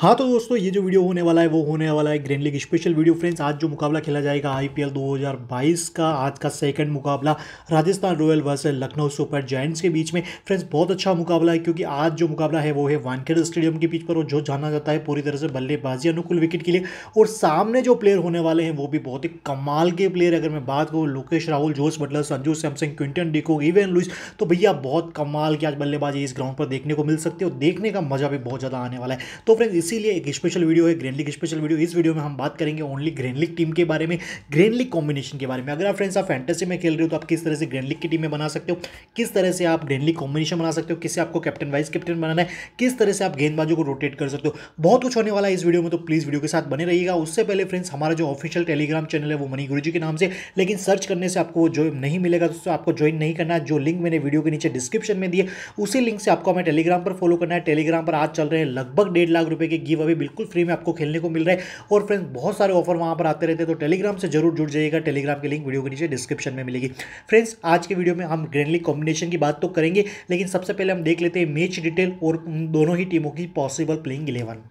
हाँ तो दोस्तों ये जो वीडियो होने वाला है वो होने वाला है grand league special video friends आज जो मुकाबला खेला जाएगा आईपीएल 2022 का आज का सेकंड मुकाबला Rajasthan royal versus Lucknow super giants के बीच में फ्रेंड्स बहुत अच्छा मुकाबला है क्योंकि आज जो मुकाबला है वो है वानखेड़े स्टेडियम के बीच पर और जो जाना जाता है पूरी तरह से बल्लेबाजी अनुकूल विकेट के लिए और सामने जो प्लेयर होने वाले हैं वो भी बहुत ही कमाल के प्लेयर अगर मैं बात करूँ Lokesh Rahul Jos Buttler Sanju Samsung Quinton de Kock Evin Lewis तो भैया बहुत कमाल की आज बल्लेबाजी इस ग्राउंड पर देखने को मिल सकती है और देखने का मजा भी बहुत ज़्यादा आने वाला है तो फ्रेंड्स इसीलिए एक स्पेशल वीडियो है ग्रेन स्पेशल वीडियो इस वीडियो में हम बात करेंगे ओनली ग्रेन लीग टीम के बारे में ग्रेन लीग कॉम्बिनेशन के बारे में अगर आप फ्रेंड्स आप फैंटेसी में खेल रहे हो तो आप किस तरह से ग्रेनलिक लीग की टीमें बना सकते हो किस तरह से आप ग्रेनलिक कॉम्बिनेशन बना सकते हो किससे आपको कैप्टन वाइस कैप्टन बनाना है किस तरह से आप गेंदबाजों को रोटेट कर सकते हो बहुत कुछ होने वाला है इस वीडियो में तो प्लीज़ वीडियो के साथ बने रहिएगा उससे पहले फ्रेंड्स हमारा जो ऑफिशियल टेलीग्राम चैनल है वो मनी गुरु जी के नाम से लेकिन सर्च करने से आपको जो नहीं मिलेगा दोस्तों आपको ज्वाइन नहीं करना जो लिंक मैंने वीडियो के नीचे डिस्क्रिप्शन में दिए उसी लिंक से आपको हमें टेलीग्राम पर फॉलो करना है टेलीग्राम पर आज चल रहे हैं लगभग डेढ़ लाख रुपए के के गिव अभी बिल्कुल फ्री में आपको खेलने को मिल रहा है और फ्रेंड्स बहुत सारे ऑफर वहाँ पर आते रहते हैं तो टेलीग्राम से जरूर जुड़ जाइएगा टेलीग्राम के लिंक वीडियो के नीचे डिस्क्रिप्शन में मिलेगी फ्रेंड्स आज के वीडियो में हम ग्रैंडली कॉम्बिनेशन की बात तो करेंगे लेकिन सबसे पहले हम देख लेते हैं मैच डिटेल और दोनों ही टीमों की पॉसिबल प्लेइंग इलेवन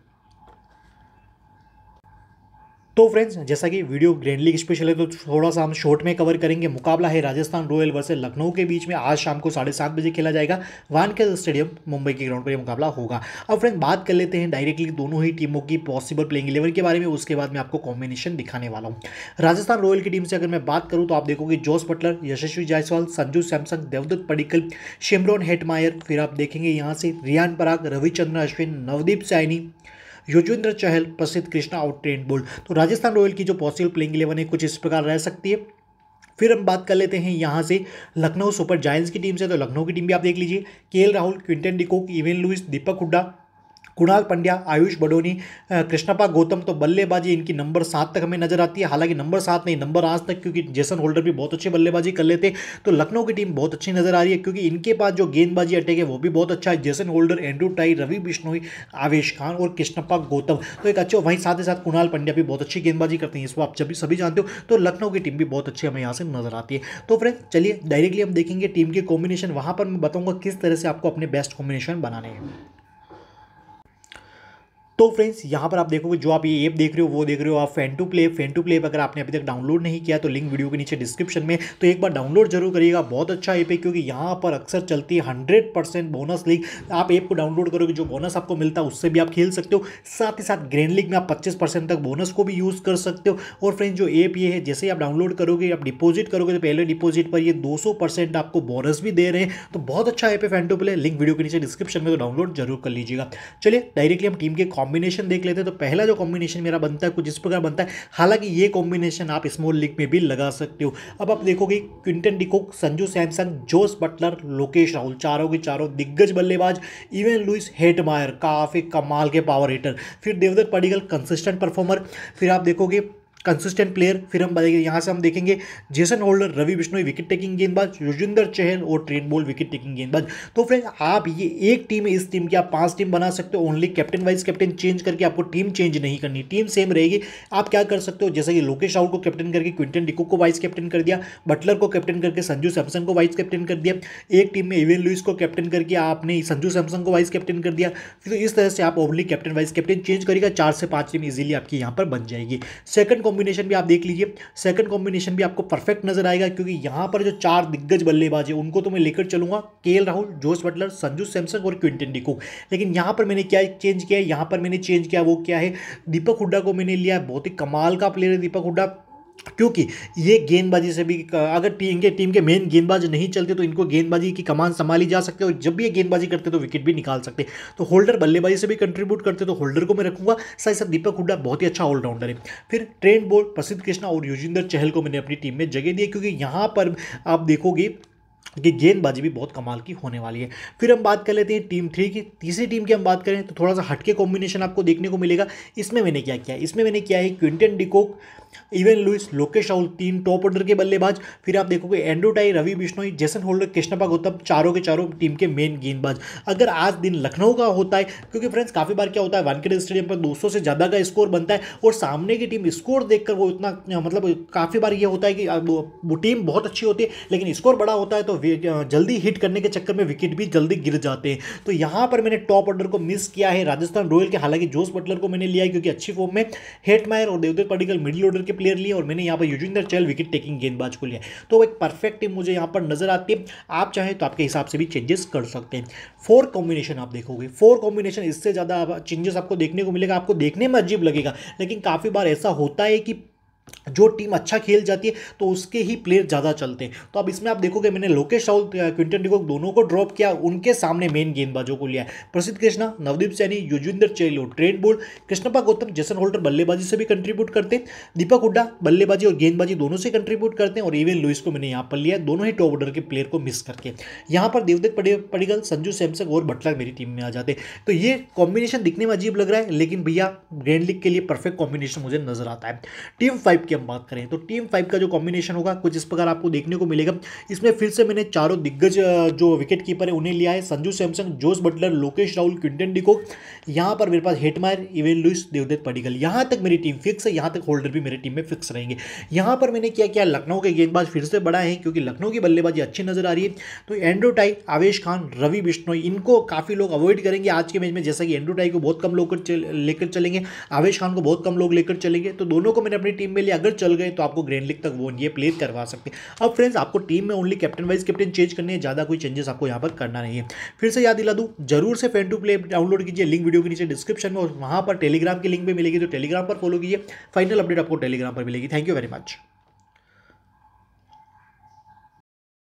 तो फ्रेंड्स जैसा कि वीडियो ग्रैंड लीग स्पेशल है तो थोड़ा सा हम शॉर्ट में कवर करेंगे मुकाबला है राजस्थान रॉयल वर्सेज लखनऊ के बीच में आज शाम को साढ़े सात बजे खेला जाएगा वानखेल स्टेडियम मुंबई के ग्राउंड पर यह मुकाबला होगा अब फ्रेंड्स बात कर लेते हैं डायरेक्टली दोनों ही टीमों की पॉसिबल प्लेइंग इलेवन के बारे में उसके बाद मैं आपको कॉम्बिनेशन दिखाने वाला हूँ राजस्थान रॉयल की टीम से अगर मैं बात करूँ तो आप देखोगे Jos Buttler Yashasvi Jaiswal Sanju Samsung Devdutt Padikkal Shimron Hetmyer फिर आप देखेंगे यहाँ से रियान पराग रविचंद्र अश्विन नवदीप सैनी युजवेंद्र चहल प्रसिद्ध कृष्णा और ट्रेंड बोल्ड तो राजस्थान रॉयल की जो पॉसिबल प्लेइंग इलेवन है कुछ इस प्रकार रह सकती है फिर हम बात कर लेते हैं यहाँ से लखनऊ सुपर जायंट्स की टीम से तो लखनऊ की टीम भी आप देख लीजिए K Rahul Quinton de Kock Evin Lewis Deepak Hooda Krunal Pandya Ayush Badoni Krishnappa Gowtham तो बल्लेबाजी इनकी नंबर सात तक हमें नजर आती है हालांकि नंबर सात नहीं नंबर आज तक क्योंकि जेसन होल्डर भी बहुत अच्छी बल्लेबाजी कर लेते तो लखनऊ की टीम बहुत अच्छी नजर आ रही है क्योंकि इनके पास जो गेंदबाजी अटैक है वो भी बहुत अच्छा है Jason Holder Andrew Tye Ravi Bishnoi Avesh Khan और कृष्णपा गौतम तो एक अच्छे वहीं साथ ही साथ कुणाल पंड्या भी बहुत अच्छी गेंदबाजी करते हैं इसको आप जब भी सभी जानते हो तो लखनऊ की टीम भी बहुत अच्छी हमें यहाँ से नजर आती है तो फ्रेंड चलिए डायरेक्टली हम देखेंगे टीम के कॉम्बिनेशन वहाँ पर मैं बताऊँगा किस तरह से आपको अपने बेस्ट कॉम्बिनेशन बनाने हैं तो फ्रेंड्स यहाँ पर आप देखोगे जो आप ये ऐप देख रहे हो वो देख रहे हो आप fan to play fan to play अगर आपने अभी तक डाउनलोड नहीं किया तो लिंक वीडियो के नीचे डिस्क्रिप्शन में तो एक बार डाउनलोड जरूर करिएगा बहुत अच्छा ऐप है क्योंकि यहाँ पर अक्सर चलती है हंड्रेड परसेंट बोनस लीग आप ऐप को डाउनलोड करोगे जो बोनस आपको मिलता है उससे भी आप खेल सकते हो साथ ही साथ ग्रैंड लीग में आप पच्चीस तक बोनस को भी यूज़ कर सकते हो और फ्रेंड्स जो ऐप ये है जैसे ही आप डाउनलोड करोगे आप डिपोजिट करोगे तो पहले डिपोजिट पर ये दो आपको बोनस भी दे रहे हैं तो बहुत अच्छा ऐप है fan to play link video के नीचे डिस्क्रिप्शन में तो डाउनलोड जरूर कर लीजिएगा चलिए डायरेक्टली हम टीम के कॉम्बिनेशन देख लेते हैं तो पहला जो कॉम्बिनेशन मेरा बनता है कुछ इस प्रकार बनता है हालांकि ये कॉम्बिनेशन आप स्मॉल लीग में भी लगा सकते हो अब आप देखोगे Quinton de Kock Sanju Samsung Jos Buttler Lokesh Rahul चारों के चारों दिग्गज बल्लेबाज इवन लुइस हेटमायर काफ़ी कमाल के पावर हीटर फिर देवदत्त पडिगल कंसिस्टेंट परफॉर्मर फिर आप देखोगे कंसिस्टेंट प्लेयर फिर हम बताएंगे यहाँ से हम देखेंगे Jason Holder Ravi Bishnoi wicket taking गेंदबाज युजिंदर चहल और ट्रेन बोल विकेट टेकिंग गेंदबाज तो फ्रेंड आप ये एक टीम है इस टीम की आप पांच टीम बना सकते हो only captain vice captain change करके आपको टीम चेंज नहीं करनी टीम सेम रहेगी आप क्या कर सकते हो जैसे कि लोकेश राहुल को कैप्टन करके क्विंटन डिकू को वाइस कैप्टन कर दिया बटलर को कैप्टन करके संजू सैमसन को वाइस कैप्टन कर दिया एक टीम में इवेन लुइस को कैप्टन करके आपने संजू सैमसन को वाइस कैप्टन कर दिया फिर तो इस तरह से आप only captain vice captain change करेगा चार से पाँच टीम इजिली आपकी यहाँ पर बन जाएगी सेकंड कॉम्बिनेशन भी आप देख लीजिए सेकंड कॉम्बिनेशन भी आपको परफेक्ट नजर आएगा क्योंकि यहां पर जो चार दिग्गज बल्लेबाज है उनको तो मैं लेकर चलूंगा K Rahul Jos Buttler Sanju Samsung और क्विंटन डिको लेकिन यहां पर मैंने क्या चेंज किया है यहां पर मैंने चेंज किया वो क्या है दीपक हुड्डा को मैंने लिया बहुत ही कमाल का प्लेयर है दीपक हुड्डा क्योंकि ये गेंदबाजी से भी अगर टीम के टीम के मेन गेंदबाज नहीं चलते तो इनको गेंदबाजी की कमान संभाली जा सकती है और जब भी ये गेंदबाजी करते तो विकेट भी निकाल सकते तो होल्डर बल्लेबाजी से भी कंट्रीब्यूट करते तो होल्डर को मैं रखूंगा साथ साथ दीपक हुड्डा बहुत ही अच्छा ऑलराउंडर है फिर ट्रेंड बोर्ड प्रसिद्ध कृष्णा और युजिंदर चहल को मैंने अपनी टीम में जगह दी क्योंकि यहाँ पर आप देखोगे कि गेंदबाजी भी बहुत कमाल की होने वाली है फिर हम बात कर लेते हैं टीम थ्री की तीसरी टीम की हम बात करें तो थोड़ा सा हटके कॉम्बिनेशन आपको देखने को मिलेगा इसमें मैंने क्या किया इसमें मैंने किया है Quinton de Kock Evin Lewis Lokesh Rahul तीन टॉप ऑर्डर के बल्लेबाज फिर आप देखोगे एंडोटाई रवि बिश्नोई जैसन होल्डर कृष्णपा गौतम चारों के चारों टीम के मेन गेंदबाज अगर आज दिन लखनऊ का होता है क्योंकि फ्रेंड्स काफ़ी बार क्या होता है वानखेड़े स्टेडियम पर 200 से ज़्यादा का स्कोर बनता है और सामने की टीम स्कोर देखकर वो इतना मतलब काफ़ी बार यह होता है कि वो टीम बहुत अच्छी होती है लेकिन स्कोर बड़ा होता है तो जल्दी हिट करने के चक्कर में विकेट भी जल्दी गिर जाते हैं तो यहां पर मैंने टॉप ऑर्डर को मिस किया है राजस्थान रॉयल के हालांकि जोस बटलर को मैंने लिया है क्योंकि अच्छी फॉर्म में हेटमायर और देवदेव पडिकल मिडिल ऑर्डर के प्लेयर लिए और मैंने यहाँ पर युजविंदर चहल विकेट टेकिंग गेंदबाज को लिया तो एक परफेक्ट टीम मुझे यहाँ पर नजर आती है आप चाहें तो आपके हिसाब से भी चेंजेस कर सकते हैं फोर कॉम्बिनेशन आप देखोगे फोर कॉम्बिनेशन इससे ज़्यादा चेंजेस आपको देखने को मिलेगा आपको देखने में अजीब लगेगा लेकिन काफ़ी बार ऐसा होता है कि जो टीम अच्छा खेल जाती है तो उसके ही प्लेयर ज़्यादा चलते हैं तो अब इसमें आप देखोगे मैंने लोकेश राहुल क्विंटन डिकॉक दोनों को ड्रॉप किया उनके सामने मेन गेंदबाजों को लिया प्रसिद्ध कृष्णा नवदीप सैनी युजविंदर चेलो trade bold कृष्णपा Gautam Jason Holder बल्लेबाजी से भी कंट्रीब्यूट करते हैं दीपक हुड्डा बल्लेबाजी और गेंदबाजी दोनों से कंट्रीब्यूट करते हैं और इवन लुइस को मैंने यहाँ पर लिया दोनों ही टॉप ऑर्डर के प्लेयर को मिस करके यहाँ पर देवदत्त पडिगल संजू सैमसंग और बटलर मेरी टीम में आ जाते तो ये कॉम्बिनेशन दिखने में अजीब लग रहा है लेकिन भैया ग्रैंड लीग के लिए परफेक्ट कॉम्बिनेशन मुझे नजर आता है टीम फाइव फाइव की हम बात करें तो टीम फाइव का जो कॉम्बिनेशन होगा कुछ इस प्रकार आपको देखने को मिलेगा इसमें फिर से मैंने चारों दिग्गज जो विकेट कीपर है उन्हें लिया है Sanju Samsung Jos Buttler Lokesh Rahul Quinton de Kock यहाँ पर मेरे पास Hetmyer Evin Lewis Devdutt Padikkal यहाँ तक मेरी टीम फिक्स है यहाँ तक होल्डर भी मेरी टीम में फिक्स रहेंगे यहाँ पर मैंने क्या किया लखनऊ के गेंदबाज फिर से बढ़ाए हैं क्योंकि लखनऊ की बल्लेबाजी अच्छी नजर आ रही है तो एंड्रो टाई आवेश खान रवि बिश्नोई इनको काफ़ी लोग अवॉइड करेंगे आज के मैच में जैसा कि एंड्रो टाई को बहुत कम लोग लेकर चलेंगे आवेश खान को बहुत कम लोग लेकर चलेंगे तो दोनों को मैंने अपनी टीम में लिए अगर चल गए तो आपको ग्रैंड लीग तक वो ये प्ले करवा सकते हैं अब फ्रेंड्स आपको टीम में only captain vice captain change करने हैं ज़्यादा कोई चेंजेस आपको यहाँ पर करना नहीं है फिर से याद दिला दूँ जरूर से फ्रेंड टू प्ले डाउनलोड कीजिए लिंक वीडियो के नीचे डिस्क्रिप्शन में और वहाँ पर टेलीग्राम की लिंक भी मिलेगी तो टेलीग्राम पर फॉलो कीजिए फाइनल अपडेट आपको टेलीग्राम पर मिलेगी थैंक यू वेरी मच